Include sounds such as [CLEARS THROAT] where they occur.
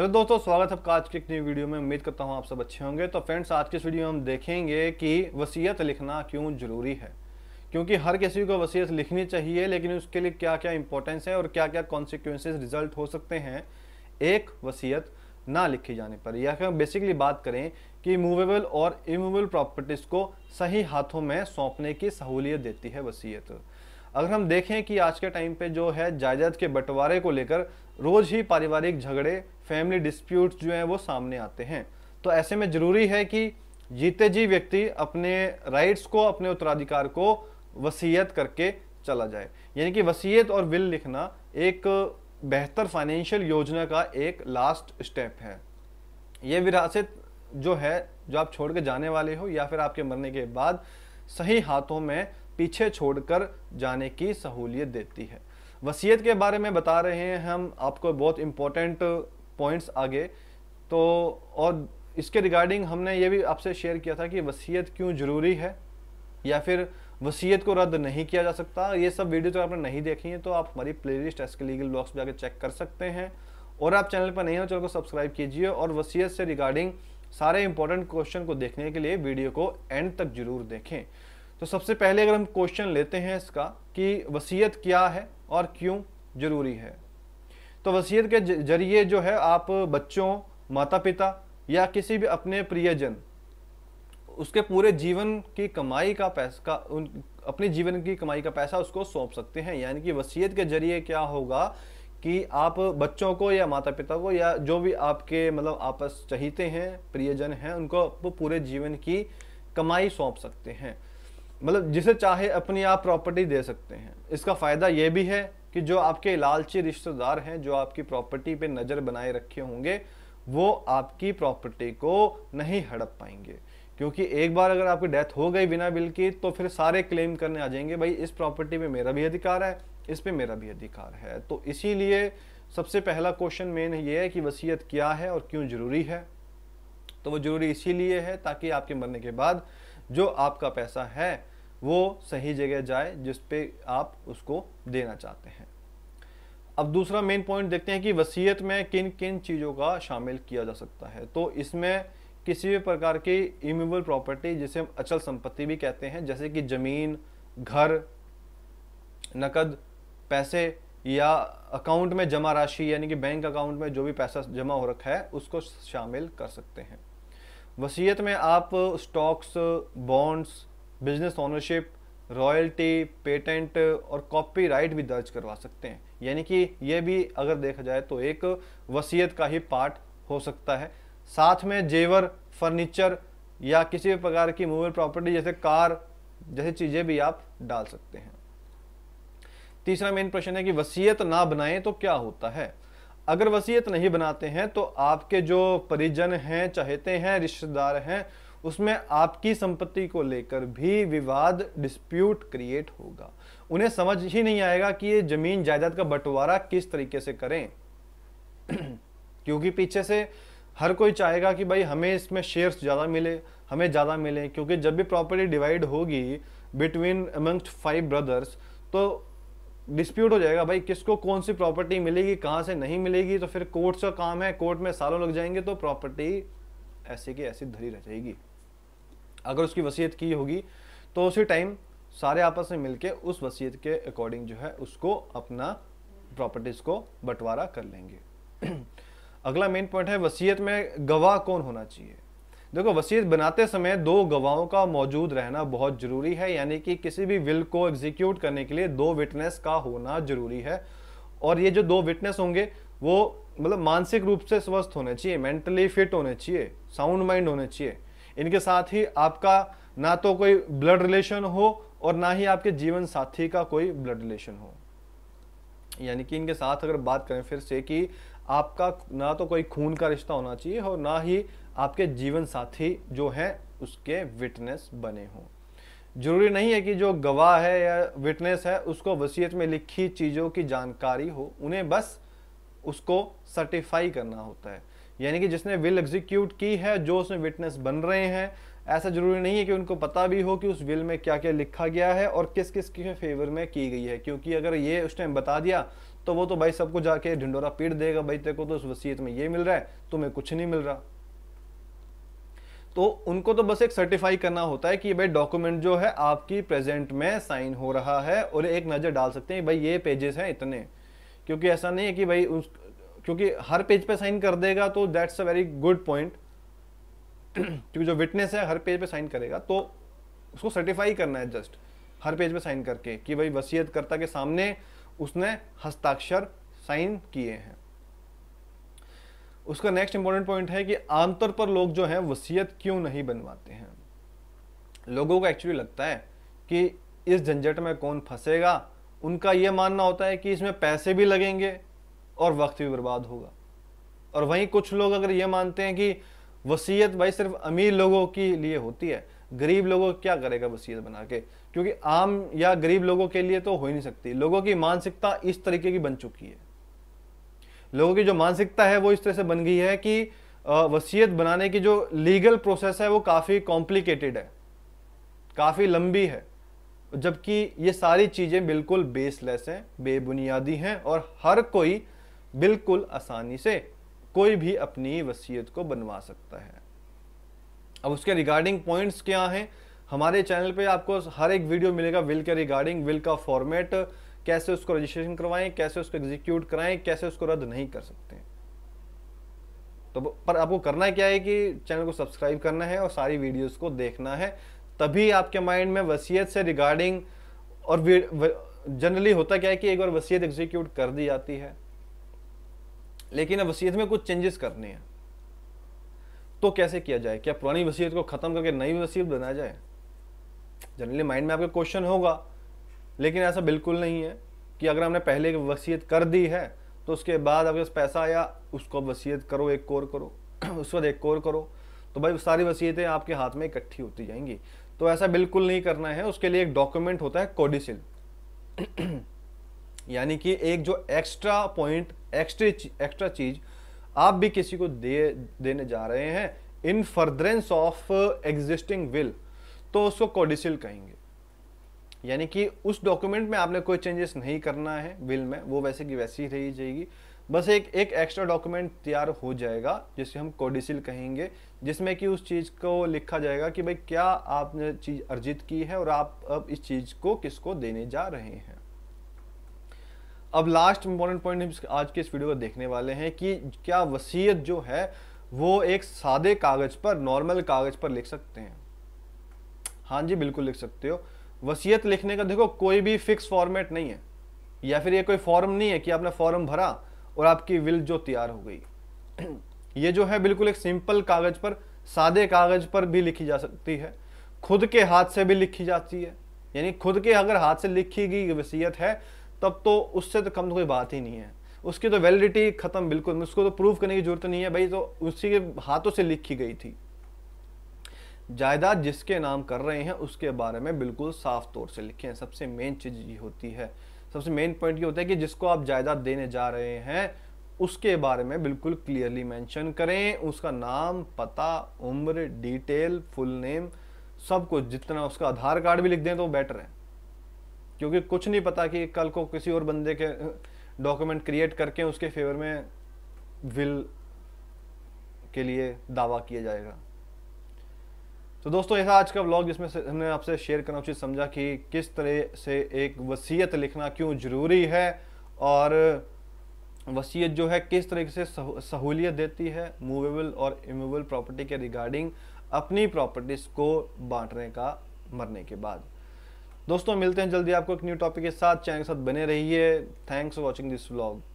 hello दोस्तों स्वागत है आपका आज की एक नई वीडियो में उम्मीद करता हूँ आप सब अच्छे होंगे तो फ्रेंड्स आज की इस वीडियो में हम देखेंगे कि वसीयत लिखना क्यों ज़रूरी है क्योंकि हर किसी को वसीयत लिखनी चाहिए लेकिन उसके लिए क्या क्या इंपॉर्टेंस है और क्या क्या कॉन्सिक्वेंसेज रिजल्ट हो सकते हैं एक वसीयत ना लिखी जाने पर या फिर बेसिकली बात करें कि मूवेबल और इमूवेबल प्रॉपर्टीज़ को सही हाथों में सौंपने की सहूलियत देती है वसीयत अगर हम देखें कि आज के टाइम पे जो है जायदाद के बंटवारे को लेकर रोज़ ही पारिवारिक झगड़े फैमिली डिस्प्यूट्स जो हैं वो सामने आते हैं तो ऐसे में ज़रूरी है कि जीते जी व्यक्ति अपने राइट्स को अपने उत्तराधिकार को वसीयत करके चला जाए यानी कि वसीयत और विल लिखना एक बेहतर फाइनेंशियल योजना का एक लास्ट स्टेप है ये विरासत जो है जो आप छोड़ के जाने वाले हो या फिर आपके मरने के बाद सही हाथों में पीछे छोड़कर जाने की सहूलियत देती है वसीयत के बारे में बता रहे हैं हम आपको बहुत इम्पोर्टेंट पॉइंट्स आगे तो और इसके रिगार्डिंग हमने ये भी आपसे शेयर किया था कि वसीयत क्यों ज़रूरी है या फिर वसीयत को रद्द नहीं किया जा सकता ये सब वीडियो तो आपने नहीं देखी है तो आप हमारी प्लेलिस्ट एस के लीगल ब्लॉग्स जाकर चेक कर सकते हैं और आप चैनल पर नहीं हो तो चैनल को सब्सक्राइब कीजिए और वसीयत से रिगार्डिंग सारे इंपॉर्टेंट क्वेश्चन को देखने के लिए वीडियो को एंड तक जरूर देखें तो सबसे पहले अगर हम क्वेश्चन लेते हैं इसका कि वसीयत क्या है और क्यों ज़रूरी है तो वसीयत के जरिए जो है आप बच्चों माता पिता या किसी भी अपने प्रियजन उसके पूरे जीवन की कमाई का पैसा का उन अपने जीवन की कमाई का पैसा उसको सौंप सकते हैं यानी कि वसीयत के जरिए क्या होगा कि आप बच्चों को या माता पिता को या जो भी आपके मतलब आपस चहीते हैं प्रियजन हैं उनको पूरे जीवन की कमाई सौंप सकते हैं मतलब जिसे चाहे अपनी आप प्रॉपर्टी दे सकते हैं इसका फ़ायदा ये भी है कि जो आपके लालची रिश्तेदार हैं जो आपकी प्रॉपर्टी पे नज़र बनाए रखे होंगे वो आपकी प्रॉपर्टी को नहीं हड़प पाएंगे क्योंकि एक बार अगर आपकी डेथ हो गई बिना बिल की तो फिर सारे क्लेम करने आ जाएंगे भाई इस प्रॉपर्टी में मेरा भी अधिकार है इस पर मेरा भी अधिकार है तो इसीलिए सबसे पहला क्वेश्चन मेन ये है कि वसीयत क्या है और क्यों ज़रूरी है तो वो ज़रूरी इसीलिए है ताकि आपके मरने के बाद जो आपका पैसा है वो सही जगह जाए जिस पे आप उसको देना चाहते हैं अब दूसरा मेन पॉइंट देखते हैं कि वसीयत में किन किन चीज़ों का शामिल किया जा सकता है तो इसमें किसी भी प्रकार की इमूवेबल प्रॉपर्टी जिसे हम अचल संपत्ति भी कहते हैं जैसे कि ज़मीन घर नकद पैसे या अकाउंट में जमा राशि यानी कि बैंक अकाउंट में जो भी पैसा जमा हो रखा है उसको शामिल कर सकते हैं वसीयत में आप stocks bonds business ownership royalty patent और कॉपीराइट भी दर्ज करवा सकते हैं यानी कि यह भी अगर देखा जाए तो एक वसीयत का ही पार्ट हो सकता है साथ में जेवर फर्नीचर या किसी भी प्रकार की मूवेबल प्रॉपर्टी जैसे कार जैसी चीज़ें भी आप डाल सकते हैं तीसरा मेन प्रश्न है कि वसीयत ना बनाएं तो क्या होता है अगर वसीयत नहीं बनाते हैं तो आपके जो परिजन हैं चाहते हैं रिश्तेदार हैं उसमें आपकी संपत्ति को लेकर भी विवाद डिस्प्यूट क्रिएट होगा उन्हें समझ ही नहीं आएगा कि ये जमीन जायदाद का बंटवारा किस तरीके से करें [CLEARS THROAT] क्योंकि पीछे से हर कोई चाहेगा कि भाई हमें इसमें शेयर्स ज़्यादा मिले हमें ज़्यादा मिले क्योंकि जब भी प्रॉपर्टी डिवाइड होगी बिटवीन अमंगस्ट फाइव ब्रदर्स तो डिस्प्यूट हो जाएगा भाई किसको कौन सी प्रॉपर्टी मिलेगी कहाँ से नहीं मिलेगी तो फिर कोर्ट्स का काम है कोर्ट में सालों लग जाएंगे तो प्रॉपर्टी ऐसे की ऐसी धरी रह जाएगी अगर उसकी वसीयत की होगी तो उसी टाइम सारे आपस में मिलके उस वसीयत के अकॉर्डिंग जो है उसको अपना प्रॉपर्टीज़ को बंटवारा कर लेंगे [CLEARS THROAT] अगला मेन पॉइंट है वसीयत में गवाह कौन होना चाहिए देखो वसीयत बनाते समय दो गवाहों का मौजूद रहना बहुत ज़रूरी है यानी कि किसी भी विल को एग्जीक्यूट करने के लिए दो विटनेस का होना ज़रूरी है और ये जो दो विटनेस होंगे वो मतलब मानसिक रूप से स्वस्थ होने चाहिए मेंटली फिट होने चाहिए साउंड माइंड होने चाहिए इनके साथ ही आपका ना तो कोई ब्लड रिलेशन हो और ना ही आपके जीवन साथी का कोई ब्लड रिलेशन हो यानी कि इनके साथ अगर बात करें फिर से कि आपका ना तो कोई खून का रिश्ता होना चाहिए और ना ही आपके जीवन साथी जो हैं उसके विटनेस बने हों जरूरी नहीं है कि जो गवाह है या विटनेस है उसको वसीयत में लिखी चीज़ों की जानकारी हो उन्हें बस उसको सर्टिफाई करना होता है यानी कि जिसने विल एग्जीक्यूट की है जो उसमें विटनेस बन रहे हैं ऐसा जरूरी नहीं है कि उनको पता भी हो कि उस विल में क्या क्या लिखा गया है और किस किस के फेवर में की गई है क्योंकि अगर ये उस टाइम बता दिया तो वो तो भाई सबको जाके ढिंडोरा पीट देगा भाई तेरे को तो उस वसीयत में ये मिल रहा है तुम्हें कुछ नहीं मिल रहा तो उनको तो बस एक सर्टिफाई करना होता है कि भाई डॉक्यूमेंट जो है आपकी प्रेजेंट में साइन हो रहा है और एक नज़र डाल सकते हैं भाई ये पेजेस हैं इतने क्योंकि ऐसा नहीं है कि भाई उस क्योंकि हर पेज पे साइन कर देगा तो that's a very good point क्योंकि जो विटनेस है हर पेज पे साइन करेगा तो उसको सर्टिफाई करना है जस्ट हर पेज पे साइन करके कि भाई वसीयत करता के सामने उसने हस्ताक्षर साइन किए हैं उसका नेक्स्ट इंपॉर्टेंट पॉइंट है कि आमतौर पर लोग जो हैं वसीयत क्यों नहीं बनवाते हैं लोगों को एक्चुअली लगता है कि इस झंझट में कौन फंसेगा उनका यह मानना होता है कि इसमें पैसे भी लगेंगे और वक्त भी बर्बाद होगा और वहीं कुछ लोग अगर ये मानते हैं कि वसीयत भाई सिर्फ अमीर लोगों के लिए होती है गरीब लोगों क्या करेगा वसीयत बना के क्योंकि आम या गरीब लोगों के लिए तो हो ही नहीं सकती लोगों की मानसिकता इस तरीके की बन चुकी है लोगों की जो मानसिकता है वो इस तरह से बन गई है कि वसीयत बनाने की जो लीगल प्रोसेस है वो काफ़ी कॉम्प्लिकेटेड है काफ़ी लंबी है जबकि ये सारी चीज़ें बिल्कुल बेसलेस हैं बेबुनियादी हैं और हर कोई बिल्कुल आसानी से कोई भी अपनी वसीयत को बनवा सकता है अब उसके रिगार्डिंग पॉइंट्स क्या हैं हमारे चैनल पे आपको हर एक वीडियो मिलेगा विल के रिगार्डिंग विल का फॉर्मेट कैसे उसको रजिस्ट्रेशन करवाएं कैसे उसको एग्जीक्यूट कराएं कैसे उसको रद्द नहीं कर सकते तो पर आपको करना क्या है कि चैनल को सब्सक्राइब करना है और सारी वीडियोस को देखना है तभी आपके माइंड में वसीयत से रिगार्डिंग और जनरली होता क्या है कि एक बार वसीयत एग्जीक्यूट कर दी जाती है लेकिन अब वसीयत में कुछ चेंजेस करने हैं तो कैसे किया जाए क्या पुरानी वसीयत को ख़त्म करके नई वसीयत बनाया जाए जनरली माइंड में आपका क्वेश्चन होगा लेकिन ऐसा बिल्कुल नहीं है कि अगर हमने पहले वसीयत कर दी है तो उसके बाद अगर पैसा आया उसको वसीयत करो एक कोर करो [CLEARS THROAT] उस वक्त एक कोर करो तो भाई सारी वसीयतें आपके हाथ में इकट्ठी होती जाएंगी तो ऐसा बिल्कुल नहीं करना है उसके लिए एक डॉक्यूमेंट होता है कोडिसिल [CLEARS THROAT] यानी कि एक जो एक्स्ट्रा पॉइंट एक्स्ट्रा एक्स्ट्रा चीज़ आप भी किसी को दे देने जा रहे हैं in furtherance of existing will तो उसको कोडिसिल कहेंगे यानी कि उस डॉक्यूमेंट में आपने कोई चेंजेस नहीं करना है विल में वो वैसे की वैसी ही रही जाएगी बस एक एक एक्स्ट्रा डॉक्यूमेंट तैयार हो जाएगा जिसे हम कोडिसिल कहेंगे जिसमें कि उस चीज़ को लिखा जाएगा कि भाई क्या आपने चीज़ अर्जित की है और आप अब इस चीज़ को किसको देने जा रहे हैं अब लास्ट इंपॉर्टेंट पॉइंट हम आज के इस वीडियो को देखने वाले हैं कि क्या वसीयत जो है वो एक सादे कागज़ पर नॉर्मल कागज़ पर लिख सकते हैं हाँ जी बिल्कुल लिख सकते हो वसीयत लिखने का देखो कोई भी फिक्स फॉर्मेट नहीं है या फिर ये कोई फॉर्म नहीं है कि आपने फॉर्म भरा और आपकी विल जो तैयार हो गई [CLEARS THROAT] ये जो है बिल्कुल एक सिंपल कागज़ पर सादे कागज़ पर भी लिखी जा सकती है खुद के हाथ से भी लिखी जाती है यानी खुद के अगर हाथ से लिखी गई वसीयत है तब तो उससे तो कम तो कोई बात ही नहीं है उसकी तो वैलिडिटी खत्म बिल्कुल उसको तो प्रूव करने की जरूरत नहीं है भाई तो उसी के हाथों से लिखी गई थी जायदाद जिसके नाम कर रहे हैं उसके बारे में बिल्कुल साफ तौर से लिखें सबसे मेन चीज़ ये होती है सबसे मेन पॉइंट ये होता है कि जिसको आप जायदाद देने जा रहे हैं उसके बारे में बिल्कुल क्लियरली मेंशन करें उसका नाम पता उम्र डिटेल फुल नेम सब कुछ जितना उसका आधार कार्ड भी लिख दें तो बेटर है क्योंकि कुछ नहीं पता कि कल को किसी और बंदे के डॉक्यूमेंट क्रिएट करके उसके फेवर में विल के लिए दावा किया जाएगा तो दोस्तों ऐसा आज का व्लॉग जिसमें हमने आपसे शेयर करना उचित समझा कि किस तरह से एक वसीयत लिखना क्यों ज़रूरी है और वसीयत जो है किस तरीके से सहूलियत देती है मूवेबल और इमूवेबल प्रॉपर्टी के रिगार्डिंग अपनी प्रॉपर्टीज़ को बांटने का मरने के बाद दोस्तों मिलते हैं जल्दी आपको एक न्यू टॉपिक के साथ चैनल के साथ बने रहिए thanks for watching this blog